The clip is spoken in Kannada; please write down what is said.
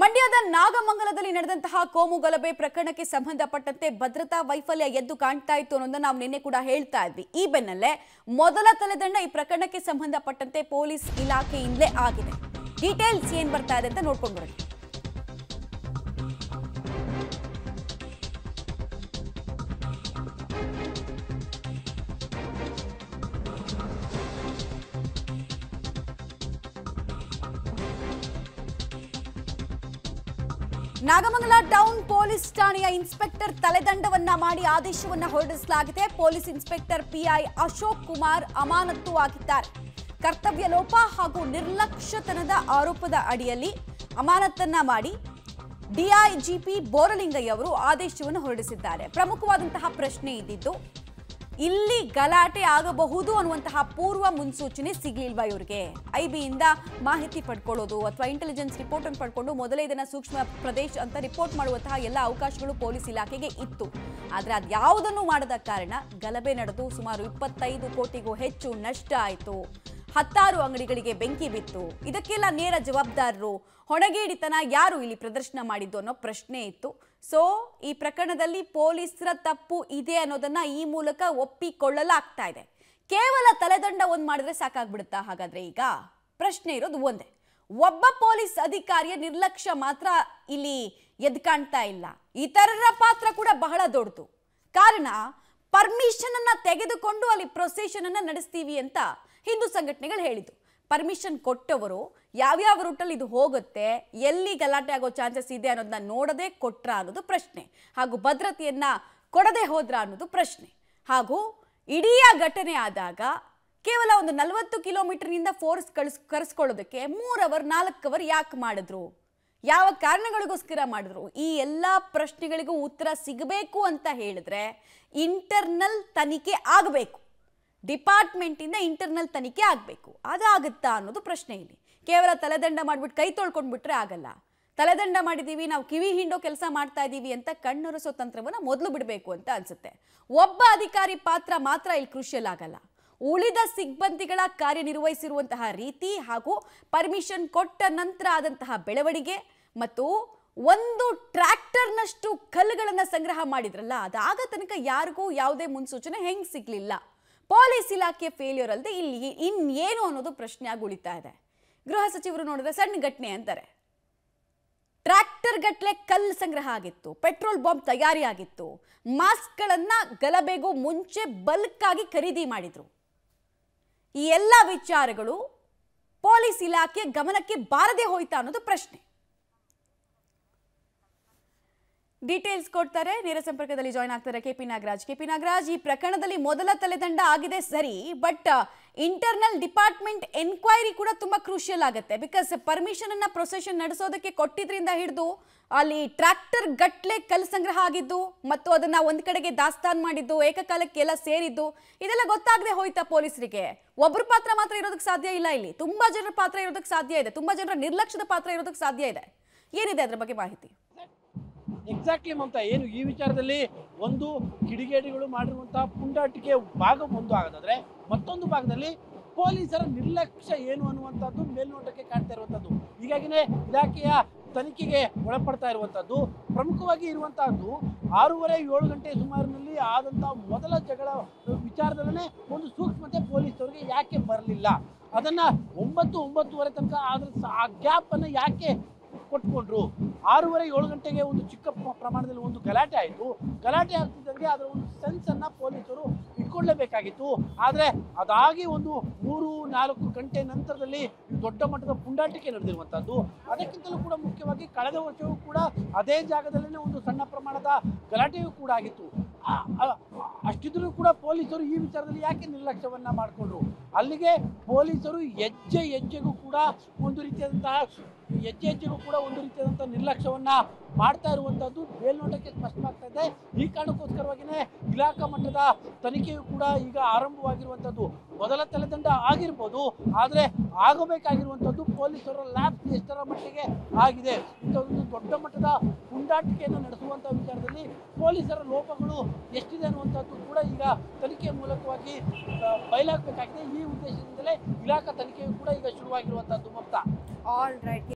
ಮಂಡ್ಯದ ನಾಗಮಂಗಲದಲ್ಲಿ ನಡೆದಂತಹ ಕೋಮು ಗಲಭೆ ಪ್ರಕರಣಕ್ಕೆ ಸಂಬಂಧಪಟ್ಟಂತೆ ಭದ್ರತಾ ವೈಫಲ್ಯ ಎದ್ದು ಕಾಣ್ತಾ ಇತ್ತು ಅನ್ನೋದನ್ನ ನಾವು ನಿನ್ನೆ ಕೂಡ ಹೇಳ್ತಾ ಇದ್ವಿ ಈ ಬೆನ್ನಲ್ಲೇ ಮೊದಲ ತಲೆದಂಡ ಈ ಪ್ರಕರಣಕ್ಕೆ ಸಂಬಂಧಪಟ್ಟಂತೆ ಪೊಲೀಸ್ ಇಲಾಖೆಯಿಂದಲೇ ಆಗಿದೆ ಡೀಟೇಲ್ಸ್ ಏನ್ ಬರ್ತಾ ಇದೆ ಅಂತ ನೋಡ್ಕೊಂಡು ಬರೋಣ ನಾಗಮಂಗಲ ಟೌನ್ ಪೊಲೀಸ್ ಠಾಣೆಯ ಇನ್ಸ್ಪೆಕ್ಟರ್ ತಲೆದಂಡವನ್ನ ಮಾಡಿ ಆದೇಶವನ್ನ ಹೊರಡಿಸಲಾಗಿದೆ police inspector PI Ashok Kumar ಅಮಾನತ್ತು ಆಗಿದ್ದಾರೆ ಕರ್ತವ್ಯ ಲೋಪ ಹಾಗೂ ನಿರ್ಲಕ್ಷ್ಯತನದ ಆರೋಪದ ಅಡಿಯಲ್ಲಿ ಅಮಾನತ್ತನ್ನ ಮಾಡಿ ಡಿಐಜಿಪಿ ಬೋರಲಿಂಗಯ್ಯ ಅವರು ಆದೇಶವನ್ನು ಹೊರಡಿಸಿದ್ದಾರೆ ಪ್ರಮುಖವಾದಂತಹ ಪ್ರಶ್ನೆ ಇದ್ದಿದ್ದು ಇಲ್ಲಿ ಗಲಾಟೆ ಆಗಬಹುದು ಅನ್ನುವಂತಹ ಪೂರ್ವ ಮುನ್ಸೂಚನೆ ಸಿಗ್ಲಿಲ್ವಾ ಇವರಿಗೆ ಐ ಬಿಯಿಂದ ಮಾಹಿತಿ ಪಡ್ಕೊಳ್ಳೋದು ಅಥವಾ ಇಂಟೆಲಿಜೆನ್ಸ್ ರಿಪೋರ್ಟ್ ಅನ್ನು ಪಡ್ಕೊಂಡು ಮೊದಲೇ ಇದನ್ನ ಸೂಕ್ಷ್ಮ ಪ್ರದೇಶ ಅಂತ ರಿಪೋರ್ಟ್ ಮಾಡುವಂತಹ ಎಲ್ಲ ಅವಕಾಶಗಳು ಪೊಲೀಸ್ ಇಲಾಖೆಗೆ ಇತ್ತು ಆದರೆ ಅದು ಯಾವುದನ್ನು ಮಾಡದ ಕಾರಣ ಗಲಭೆ ನಡೆದು ಸುಮಾರು ಇಪ್ಪತ್ತೈದು ಕೋಟಿಗೂ ಹೆಚ್ಚು ನಷ್ಟ ಆಯಿತು ಹತ್ತಾರು ಅಂಗಡಿಗಳಿಗೆ ಬೆಂಕಿ ಬಿತ್ತು ಇದಕ್ಕೆಲ್ಲ ನೇರ ಜವಾಬ್ದಾರರು ಹೊಣೆಗೇಡಿತನ ಯಾರು ಇಲ್ಲಿ ಪ್ರದರ್ಶನ ಮಾಡಿದ್ದು ಅನ್ನೋ ಪ್ರಶ್ನೆ ಇತ್ತು ಸೊ ಈ ಪ್ರಕರಣದಲ್ಲಿ ಪೊಲೀಸರ ತಪ್ಪು ಇದೆ ಅನ್ನೋದನ್ನ ಈ ಮೂಲಕ ಒಪ್ಪಿಕೊಳ್ಳಲಾಗ್ತಾ ಇದೆ ಕೇವಲ ತಲೆದಂಡ ಒಂದು ಮಾಡಿದ್ರೆ ಸಾಕಾಗ್ಬಿಡುತ್ತಾ ಹಾಗಾದ್ರೆ ಈಗ ಪ್ರಶ್ನೆ ಇರೋದು ಒಂದೇ ಒಬ್ಬ ಪೊಲೀಸ್ ಅಧಿಕಾರಿಯ ನಿರ್ಲಕ್ಷ್ಯ ಮಾತ್ರ ಇಲ್ಲಿ ಎದ್ ಕಾಣ್ತಾ ಇಲ್ಲ ಇತರರ ಪಾತ್ರ ಕೂಡ ಬಹಳ ದೊಡ್ಡದು ಕಾರಣ ಪರ್ಮಿಷನ್ ಅನ್ನ ತೆಗೆದುಕೊಂಡು ಅಲ್ಲಿ ಪ್ರೊಸೆಷನ್ ಅನ್ನ ನಡೆಸ್ತೀವಿ ಅಂತ ಹಿಂದೂ ಸಂಘಟನೆಗಳು ಹೇಳಿದ್ದು ಪರ್ಮಿಷನ್ ಕೊಟ್ಟವರು ಯಾವ್ಯಾವ ರೂಟಲ್ಲಿ ಇದು ಹೋಗುತ್ತೆ ಎಲ್ಲಿ ಗಲಾಟೆ ಆಗೋ ಚಾನ್ಸಸ್ ಇದೆ ಅನ್ನೋದನ್ನ ನೋಡದೆ ಕೊಟ್ರ ಅನ್ನೋದು ಪ್ರಶ್ನೆ ಹಾಗೂ ಭದ್ರತೆಯನ್ನು ಕೊಡದೆ ಹೋದ್ರ ಅನ್ನೋದು ಪ್ರಶ್ನೆ ಹಾಗೂ ಇಡೀ ಘಟನೆ ಆದಾಗ ಕೇವಲ ಒಂದು ನಲವತ್ತು ಕಿಲೋಮೀಟರ್ನಿಂದ ಫೋರ್ಸ್ ಕಳಿಸ್ ಕರೆಸ್ಕೊಳ್ಳೋದಕ್ಕೆ ಮೂರು ಅವರ್ ನಾಲ್ಕು ಅವರ್ ಯಾಕೆ ಮಾಡಿದ್ರು ಯಾವ ಕಾರಣಗಳಿಗೋಸ್ಕರ ಮಾಡಿದ್ರು ಈ ಎಲ್ಲ ಪ್ರಶ್ನೆಗಳಿಗೂ ಉತ್ತರ ಸಿಗಬೇಕು ಅಂತ ಹೇಳಿದ್ರೆ ಇಂಟರ್ನಲ್ ತನಿಖೆ ಆಗಬೇಕು ಡಿಪಾರ್ಟ್ಮೆಂಟಿಂದ ಇಂಟರ್ನಲ್ ತನಿಖೆ ಆಗಬೇಕು ಆಗುತ್ತಾ ಅನ್ನೋದು ಪ್ರಶ್ನೆ ಇಲ್ಲಿ ಕೇವಲ ತಲೆದಂಡ ಮಾಡಿಬಿಟ್ಟು ಕೈ ತೊಳ್ಕೊಂಡ್ಬಿಟ್ರೆ ಆಗಲ್ಲ ತಲೆದಂಡ ಮಾಡಿದ್ದೀವಿ ನಾವು ಕಿವಿ ಹಿಂಡೋ ಕೆಲಸ ಮಾಡ್ತಾ ಇದ್ದೀವಿ ಅಂತ ಕಣ್ಣೊರೆಸೋ ತಂತ್ರವನ್ನು ಮೊದಲು ಬಿಡಬೇಕು ಅಂತ ಅನಿಸುತ್ತೆ ಒಬ್ಬ ಅಧಿಕಾರಿ ಪಾತ್ರ ಮಾತ್ರ ಇಲ್ಲಿ ಕೃಷಿಯಲ್ಲಿ ಆಗಲ್ಲ ಉಳಿದ ಸಿಬ್ಬಂದಿಗಳ ಕಾರ್ಯನಿರ್ವಹಿಸಿರುವಂತಹ ರೀತಿ ಹಾಗೂ ಪರ್ಮಿಷನ್ ಕೊಟ್ಟ ನಂತರ ಆದಂತಹ ಬೆಳವಣಿಗೆ ಮತ್ತು ಒಂದು ಟ್ರ್ಯಾಕ್ಟರ್ನಷ್ಟು ಕಲ್ಲುಗಳನ್ನು ಸಂಗ್ರಹ ಮಾಡಿದ್ರಲ್ಲ ಅದಾಗ ತನಕ ಯಾರಿಗೂ ಯಾವುದೇ ಮುನ್ಸೂಚನೆ ಹೆಂಗೆ ಸಿಗಲಿಲ್ಲ ಪೊಲೀಸ್ ಇಲಾಖೆ ಫೇಲ್ಯೂರ್ ಅಲ್ಲದೆ ಇಲ್ಲಿ ಇನ್ನೇನು ಅನ್ನೋದು ಪ್ರಶ್ನೆಯಾಗಿ ಉಳಿತಾ ಇದೆ ಗೃಹ ಸಚಿವರು ನೋಡಿದ್ರೆ ಸಣ್ಣ ಘಟನೆ ಅಂತಾರೆ ಟ್ರ್ಯಾಕ್ಟರ್ ಗಟ್ಟಲೆ ಕಲ್ ಸಂಗ್ರಹ ಆಗಿತ್ತು ಪೆಟ್ರೋಲ್ ಬಾಂಬ್ ತಯಾರಿ ಆಗಿತ್ತು ಮಾಸ್ಕ್ಗಳನ್ನು ಗಲಭೆಗೂ ಮುಂಚೆ ಬಲ್ಕ್ ಆಗಿ ಖರೀದಿ ಮಾಡಿದ್ರು ಈ ಎಲ್ಲ ವಿಚಾರಗಳು ಪೊಲೀಸ್ ಇಲಾಖೆ ಗಮನಕ್ಕೆ ಬಾರದೆ ಹೋಯ್ತಾ ಅನ್ನೋದು ಪ್ರಶ್ನೆ ಡೀಟೇಲ್ಸ್ ಕೊಡ್ತಾರೆ ನೇರ ಸಂಪರ್ಕದಲ್ಲಿ ಜಾಯ್ನ್ ಆಗ್ತಾರೆ ಕೆಪಿ ನಾಗರಾಜ್ ಕೆಪಿ ನಾಗರಾಜ್ ಈ ಪ್ರಕರಣದಲ್ಲಿ ಮೊದಲ ತಲೆದಂಡ ಆಗಿದೆ ಸರಿ ಬಟ್ ಇಂಟರ್ನಲ್ ಡಿಪಾರ್ಟ್ಮೆಂಟ್ ಎನ್ಕ್ವೈರಿ ಕೂಡ ತುಂಬಾ ಕ್ರೂಷಿಯಲ್ ಆಗುತ್ತೆ ಬಿಕಾಸ್ ಪರ್ಮಿಷನ್ ಅನ್ನ ಪ್ರೊಸೆಷನ್ ನಡೆಸೋದಕ್ಕೆ ಕೊಟ್ಟಿದ್ರಿಂದ ಹಿಡಿದು ಅಲ್ಲಿ ಟ್ರ್ಯಾಕ್ಟರ್ ಗಟ್ಲೆ ಕಲ್ ಸಂಗ್ರಹ ಆಗಿದ್ದು ಮತ್ತು ಅದನ್ನ ಒಂದ್ ಕಡೆಗೆ ದಾಸ್ತಾನ್ ಮಾಡಿದ್ದು ಏಕಕಾಲಕ್ಕೆಲ್ಲ ಸೇರಿದ್ದು ಇದೆಲ್ಲ ಗೊತ್ತಾಗದೆ ಹೋಯ್ತಾ ಪೊಲೀಸರಿಗೆ ಒಬ್ಬರ ಪಾತ್ರ ಮಾತ್ರ ಇರೋದಕ್ಕೆ ಸಾಧ್ಯ ಇಲ್ಲ ಇಲ್ಲಿ ತುಂಬಾ ಜನರ ಪಾತ್ರ ಇರೋದಕ್ಕೆ ಸಾಧ್ಯ ಇದೆ ತುಂಬಾ ಜನರ ನಿರ್ಲಕ್ಷ್ಯದ ಪಾತ್ರ ಇರೋದಕ್ಕೆ ಸಾಧ್ಯ ಇದೆ ಏನಿದೆ ಅದರ ಬಗ್ಗೆ ಮಾಹಿತಿ ಎಕ್ಸಾಕ್ಟ್ಲಿ ಮಮತಾ ಏನು ಈ ವಿಚಾರದಲ್ಲಿ ಒಂದು ಕಿಡಿಗೇಡಿಗಳು ಮಾಡಿರುವಂತಹ ಪುಂಡಾಟಿಕೆ ಭಾಗ ಒಂದು ಆಗದಾದ್ರೆ ಮತ್ತೊಂದು ಭಾಗದಲ್ಲಿ ಪೊಲೀಸರ ನಿರ್ಲಕ್ಷ್ಯ ಏನು ಅನ್ನುವಂಥದ್ದು ಮೇಲ್ನೋಟಕ್ಕೆ ಕಾಣ್ತಾ ಇರುವಂಥದ್ದು ಹೀಗಾಗಿನೇ ಇಲಾಖೆಯ ತನಿಖೆಗೆ ಒಳಪಡ್ತಾ ಇರುವಂಥದ್ದು ಪ್ರಮುಖವಾಗಿ ಇರುವಂತಹದ್ದು ಆರೂವರೆ ಏಳು ಗಂಟೆ ಸುಮಾರಿನಲ್ಲಿ ಆದಂಥ ಮೊದಲ ಜಗಳ ವಿಚಾರದಲ್ಲೇ ಒಂದು ಸೂಕ್ಷ್ಮತೆ ಪೊಲೀಸರಿಗೆ ಯಾಕೆ ಬರಲಿಲ್ಲ ಅದನ್ನ ಒಂಬತ್ತು ಒಂಬತ್ತುವರೆ ತನಕ ಆದ್ರೆ ಆ ಗ್ಯಾಪ್ ಗ್ಯಾಪನ್ನು ಯಾಕೆ ಕೊಟ್ಕೊಂಡ್ರು ಆರೂವರೆ ಏಳು ಗಂಟೆಗೆ ಒಂದು ಚಿಕ್ಕ ಪ್ರಮಾಣದಲ್ಲಿ ಒಂದು ಗಲಾಟೆ ಆಯಿತು ಗಲಾಟೆ ಆಗ್ತಿದ್ದಂಗೆ ಅದರ ಒಂದು ಸೆನ್ಸನ್ನು ಪೊಲೀಸರು ಇಟ್ಕೊಳ್ಳೇಬೇಕಾಗಿತ್ತು ಆದರೆ ಅದಾಗಿ ಒಂದು ಮೂರು ನಾಲ್ಕು ಗಂಟೆ ನಂತರದಲ್ಲಿ ದೊಡ್ಡ ಮಟ್ಟದ ಪುಂಡಾಟಿಕೆ ನಡೆದಿರುವಂಥದ್ದು ಅದಕ್ಕಿಂತಲೂ ಕೂಡ ಮುಖ್ಯವಾಗಿ ಕಳೆದ ವರ್ಷವೂ ಕೂಡ ಅದೇ ಜಾಗದಲ್ಲೇ ಒಂದು ಸಣ್ಣ ಪ್ರಮಾಣದ ಗಲಾಟೆಯೂ ಕೂಡ ಆಗಿತ್ತು ಅಷ್ಟಿದ್ರೂ ಕೂಡ ಪೊಲೀಸರು ಈ ವಿಚಾರದಲ್ಲಿ ಯಾಕೆ ನಿರ್ಲಕ್ಷ್ಯವನ್ನು ಮಾಡಿಕೊಂಡ್ರು ಅಲ್ಲಿಗೆ ಪೊಲೀಸರು ಹೆಜ್ಜೆ ಹೆಜ್ಜೆಗೂ ಕೂಡ ಒಂದು ರೀತಿಯಾದಂತಹ ಹೆಜ್ಜೆ ಹೆಜ್ಜೆಗೂ ಕೂಡ ಒಂದು ರೀತಿಯಾದಂಥ ನಿರ್ಲಕ್ಷ್ಯವನ್ನು ಮಾಡ್ತಾ ಇರುವಂಥದ್ದು ಮೇಲ್ನೋಟಕ್ಕೆ ಸ್ಪಷ್ಟವಾಗ್ತಾ ಇದೆ ಈ ಕಾರಣಕ್ಕೋಸ್ಕರವಾಗಿಯೇ ಇಲಾಖಾ ಮಟ್ಟದ ತನಿಖೆಯು ಕೂಡ ಈಗ ಆರಂಭವಾಗಿರುವಂಥದ್ದು ಮೊದಲ ತಲೆದಂಡ ಆಗಿರ್ಬೋದು ಆದರೆ ಆಗಬೇಕಾಗಿರುವಂಥದ್ದು ಪೊಲೀಸರ ಲ್ಯಾಬ್ ಎಷ್ಟರ ಮಟ್ಟಿಗೆ ಆಗಿದೆ ಇಂಥ ಒಂದು ದೊಡ್ಡ ಮಟ್ಟದ ಹುಂಡಾಟಿಕೆಯನ್ನು ನಡೆಸುವಂಥ ವಿಚಾರದಲ್ಲಿ ಪೊಲೀಸರ ಲೋಪಗಳು ಎಷ್ಟಿದೆ ಅನ್ನುವಂಥದ್ದು ಕೂಡ ಈಗ ತನಿಖೆಯ ಮೂಲಕವಾಗಿ ಬಯಲಾಗಬೇಕಾಗಿದೆ ಈ ಉದ್ದೇಶದಿಂದಲೇ ಇಲಾಖಾ ತನಿಖೆಯು ಕೂಡ ಈಗ ಶುರುವಾಗಿರುವಂಥದ್ದು ಮೊತ್ತ ಆಲ್ ರೈಟ್